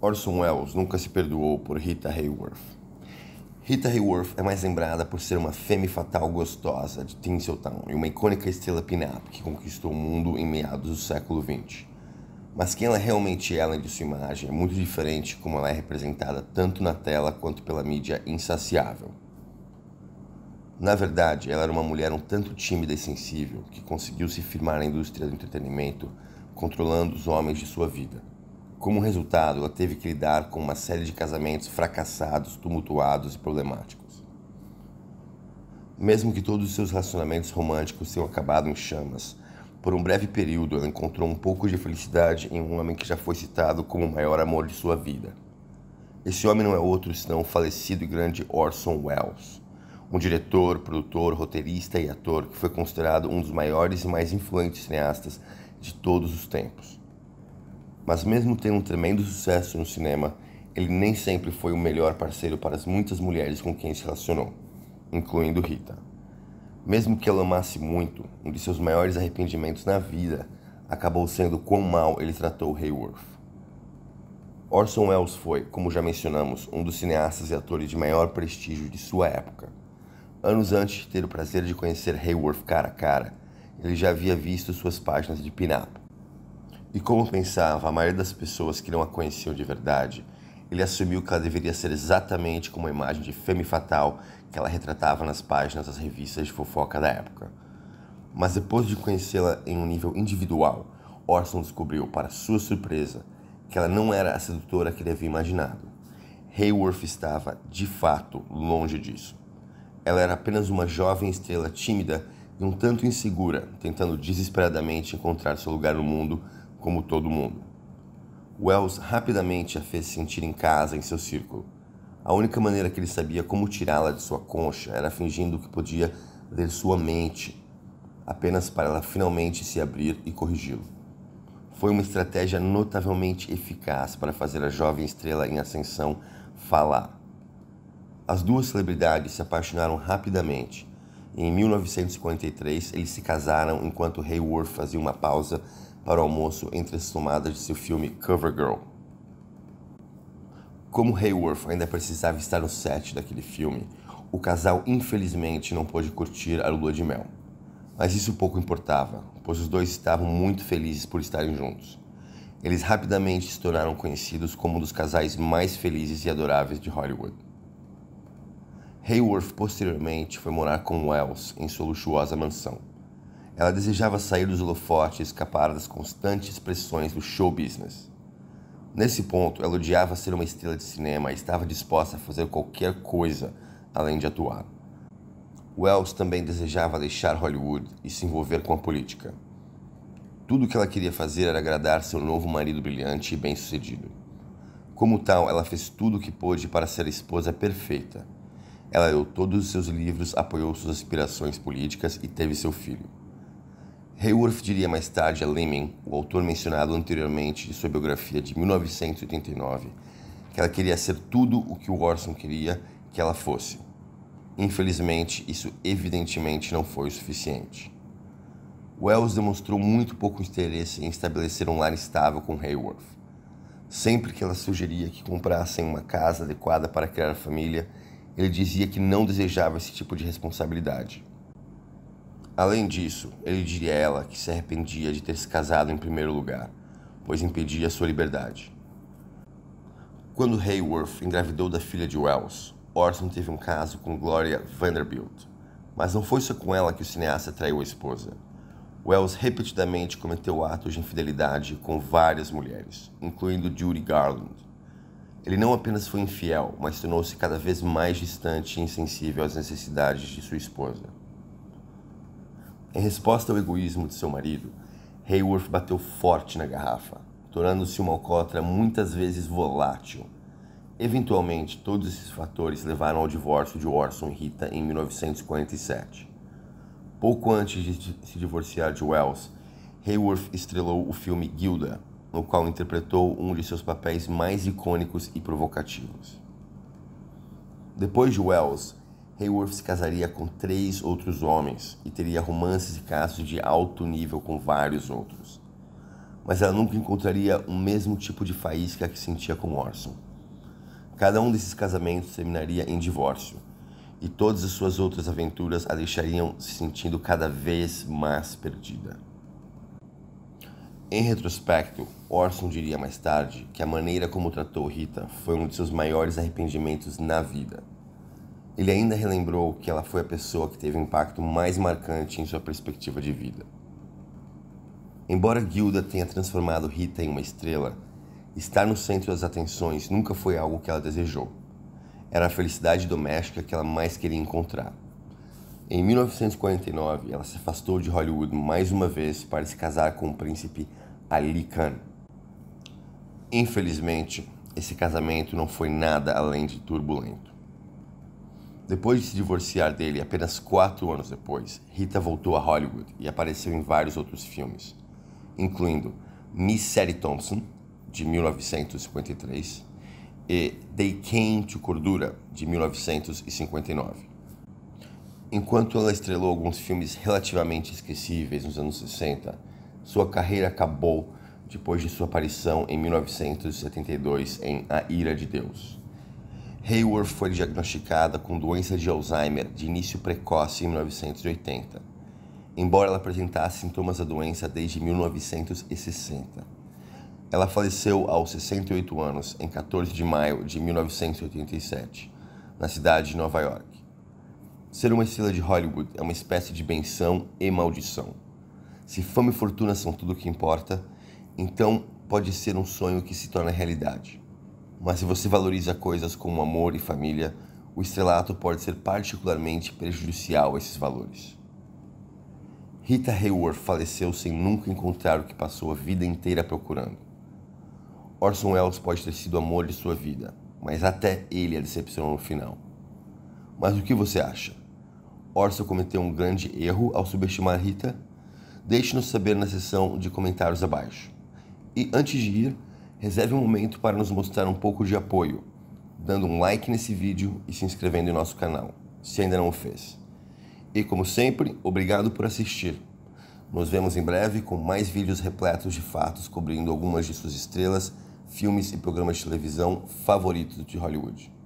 Orson Welles nunca se perdoou por Rita Hayworth. Rita Hayworth é mais lembrada por ser uma femme fatal gostosa de Tinseltown e uma icônica estrela pin-up que conquistou o mundo em meados do século XX. Mas quem ela realmente é além de sua imagem é muito diferente como ela é representada tanto na tela quanto pela mídia insaciável. Na verdade, ela era uma mulher um tanto tímida e sensível que conseguiu se firmar na indústria do entretenimento, controlando os homens de sua vida como resultado, ela teve que lidar com uma série de casamentos fracassados, tumultuados e problemáticos. Mesmo que todos os seus relacionamentos românticos tenham acabado em chamas, por um breve período ela encontrou um pouco de felicidade em um homem que já foi citado como o maior amor de sua vida. Esse homem não é outro senão o falecido e grande Orson Welles, um diretor, produtor, roteirista e ator que foi considerado um dos maiores e mais influentes cineastas de todos os tempos. Mas mesmo tendo um tremendo sucesso no cinema, ele nem sempre foi o melhor parceiro para as muitas mulheres com quem se relacionou, incluindo Rita. Mesmo que ela amasse muito, um de seus maiores arrependimentos na vida acabou sendo quão mal ele tratou Hayworth. Orson Welles foi, como já mencionamos, um dos cineastas e atores de maior prestígio de sua época. Anos antes de ter o prazer de conhecer Hayworth cara a cara, ele já havia visto suas páginas de pin-up e como pensava, a maioria das pessoas que não a conheciam de verdade, ele assumiu que ela deveria ser exatamente como a imagem de femme fatal que ela retratava nas páginas das revistas de fofoca da época. Mas depois de conhecê-la em um nível individual, Orson descobriu, para sua surpresa, que ela não era a sedutora que ele havia imaginado. Hayworth estava, de fato, longe disso. Ela era apenas uma jovem estrela tímida e um tanto insegura, tentando desesperadamente encontrar seu lugar no mundo como todo mundo. Wells rapidamente a fez sentir em casa em seu círculo. A única maneira que ele sabia como tirá-la de sua concha era fingindo que podia ler sua mente, apenas para ela finalmente se abrir e corrigi-lo. Foi uma estratégia notavelmente eficaz para fazer a jovem estrela em ascensão falar. As duas celebridades se apaixonaram rapidamente. Em 1943, eles se casaram enquanto Hayward fazia uma pausa para o almoço entre as tomadas de seu filme Cover Girl. Como Hayworth ainda precisava estar no set daquele filme, o casal infelizmente não pôde curtir a lua de mel. Mas isso pouco importava, pois os dois estavam muito felizes por estarem juntos. Eles rapidamente se tornaram conhecidos como um dos casais mais felizes e adoráveis de Hollywood. Hayworth posteriormente foi morar com Wells em sua luxuosa mansão ela desejava sair dos holofotes e escapar das constantes pressões do show business. Nesse ponto, ela odiava ser uma estrela de cinema e estava disposta a fazer qualquer coisa além de atuar. Wells também desejava deixar Hollywood e se envolver com a política. Tudo o que ela queria fazer era agradar seu novo marido brilhante e bem-sucedido. Como tal, ela fez tudo o que pôde para ser a esposa perfeita. Ela leu todos os seus livros, apoiou suas aspirações políticas e teve seu filho. Hayworth diria mais tarde a Lemming, o autor mencionado anteriormente de sua biografia de 1989, que ela queria ser tudo o que o Orson queria que ela fosse. Infelizmente, isso evidentemente não foi o suficiente. Wells demonstrou muito pouco interesse em estabelecer um lar estável com Hayworth. Sempre que ela sugeria que comprassem uma casa adequada para criar a família, ele dizia que não desejava esse tipo de responsabilidade. Além disso, ele diria a ela que se arrependia de ter se casado em primeiro lugar, pois impedia sua liberdade. Quando Hayworth engravidou da filha de Wells, Orson teve um caso com Gloria Vanderbilt, mas não foi só com ela que o cineasta traiu a esposa. Wells repetidamente cometeu atos de infidelidade com várias mulheres, incluindo Judy Garland. Ele não apenas foi infiel, mas tornou-se cada vez mais distante e insensível às necessidades de sua esposa. Em resposta ao egoísmo de seu marido, Hayworth bateu forte na garrafa, tornando-se uma alcoólatra muitas vezes volátil. Eventualmente, todos esses fatores levaram ao divórcio de Orson e Rita em 1947. Pouco antes de se divorciar de Wells, Hayworth estrelou o filme Gilda, no qual interpretou um de seus papéis mais icônicos e provocativos. Depois de Wells, Hayworth se casaria com três outros homens e teria romances e casos de alto nível com vários outros. Mas ela nunca encontraria o mesmo tipo de faísca que sentia com Orson. Cada um desses casamentos terminaria em divórcio, e todas as suas outras aventuras a deixariam se sentindo cada vez mais perdida. Em retrospecto, Orson diria mais tarde que a maneira como tratou Rita foi um de seus maiores arrependimentos na vida. Ele ainda relembrou que ela foi a pessoa que teve o impacto mais marcante em sua perspectiva de vida. Embora Gilda tenha transformado Rita em uma estrela, estar no centro das atenções nunca foi algo que ela desejou. Era a felicidade doméstica que ela mais queria encontrar. Em 1949, ela se afastou de Hollywood mais uma vez para se casar com o príncipe Ali Khan. Infelizmente, esse casamento não foi nada além de turbulento. Depois de se divorciar dele apenas quatro anos depois, Rita voltou a Hollywood e apareceu em vários outros filmes, incluindo Miss Sally Thompson, de 1953, e They Came to Cordura, de 1959. Enquanto ela estrelou alguns filmes relativamente esquecíveis nos anos 60, sua carreira acabou depois de sua aparição em 1972 em A Ira de Deus. Hayward foi diagnosticada com doença de Alzheimer de início precoce em 1980, embora ela apresentasse sintomas da doença desde 1960. Ela faleceu aos 68 anos em 14 de maio de 1987, na cidade de Nova York. Ser uma estrela de Hollywood é uma espécie de benção e maldição. Se fama e fortuna são tudo o que importa, então pode ser um sonho que se torna realidade. Mas se você valoriza coisas como amor e família, o estrelato pode ser particularmente prejudicial a esses valores. Rita Hayworth faleceu sem nunca encontrar o que passou a vida inteira procurando. Orson Welles pode ter sido o amor de sua vida, mas até ele a decepcionou no final. Mas o que você acha? Orson cometeu um grande erro ao subestimar Rita? Deixe-nos saber na seção de comentários abaixo. E antes de ir, reserve um momento para nos mostrar um pouco de apoio, dando um like nesse vídeo e se inscrevendo em nosso canal, se ainda não o fez. E como sempre, obrigado por assistir. Nos vemos em breve com mais vídeos repletos de fatos cobrindo algumas de suas estrelas, filmes e programas de televisão favoritos de Hollywood.